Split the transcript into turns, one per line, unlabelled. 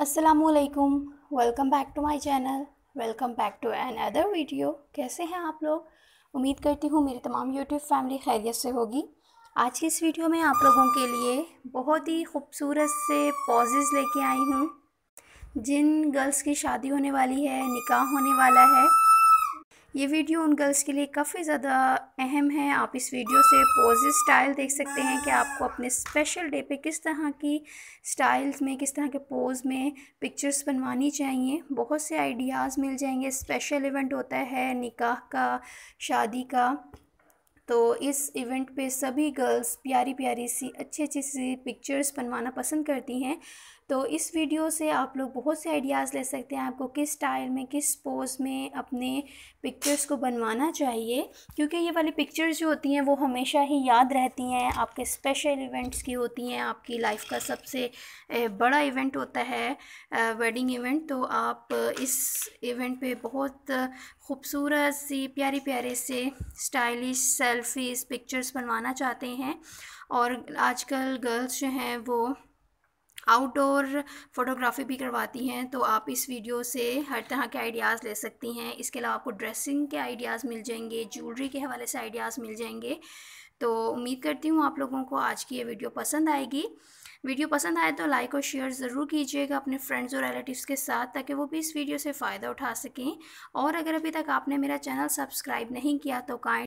Aslam welcome back to my channel welcome back to another video कैसे हैं आप लोग उम्मीद करती हूँ मेरी तमाम यूट्यूब फैमिली खैरियत से होगी आज की इस वीडियो में आप लोगों के लिए बहुत ही खूबसूरत से पॉजेज़ लेके आई हूँ जिन गर्ल्स की शादी होने वाली है निकाह होने वाला है ये वीडियो उन गर्ल्स के लिए काफ़ी ज़्यादा अहम है आप इस वीडियो से पोजेज स्टाइल देख सकते हैं कि आपको अपने स्पेशल डे पे किस तरह की स्टाइल्स में किस तरह के पोज़ में पिक्चर्स बनवानी चाहिए बहुत से आइडियाज़ मिल जाएंगे स्पेशल इवेंट होता है निकाह का शादी का तो इस इवेंट पे सभी गर्ल्स प्यारी प्यारी सी अच्छी अच्छी सी पिक्चर्स बनवाना पसंद करती हैं तो इस वीडियो से आप लोग बहुत से आइडियाज़ ले सकते हैं आपको किस स्टाइल में किस पोज में अपने पिक्चर्स को बनवाना चाहिए क्योंकि ये वाली पिक्चर्स जो होती हैं वो हमेशा ही याद रहती हैं आपके स्पेशल इवेंट्स की होती हैं आपकी लाइफ का सबसे बड़ा इवेंट होता है वेडिंग इवेंट तो आप इस इवेंट पे बहुत खूबसूरत सी प्यारे प्यारे से स्टाइलिश सेल्फीज़ पिक्चर्स बनवाना चाहते हैं और आजकल गर्ल्स जो हैं वो आउटडोर फ़ोटोग्राफी भी करवाती हैं तो आप इस वीडियो से हर तरह के आइडियाज़ ले सकती हैं इसके अलावा आपको ड्रेसिंग के आइडियाज़ मिल जाएंगे ज्वेलरी के हवाले से आइडियाज़ मिल जाएंगे तो उम्मीद करती हूँ आप लोगों को आज की ये वीडियो पसंद आएगी वीडियो पसंद आए तो लाइक और शेयर ज़रूर कीजिएगा अपने फ्रेंड्स और रिलेटिव्स के साथ ताकि वो भी इस वीडियो से फ़ायदा उठा सकें और अगर अभी तक आपने मेरा चैनल सब्सक्राइब नहीं किया तो काइंड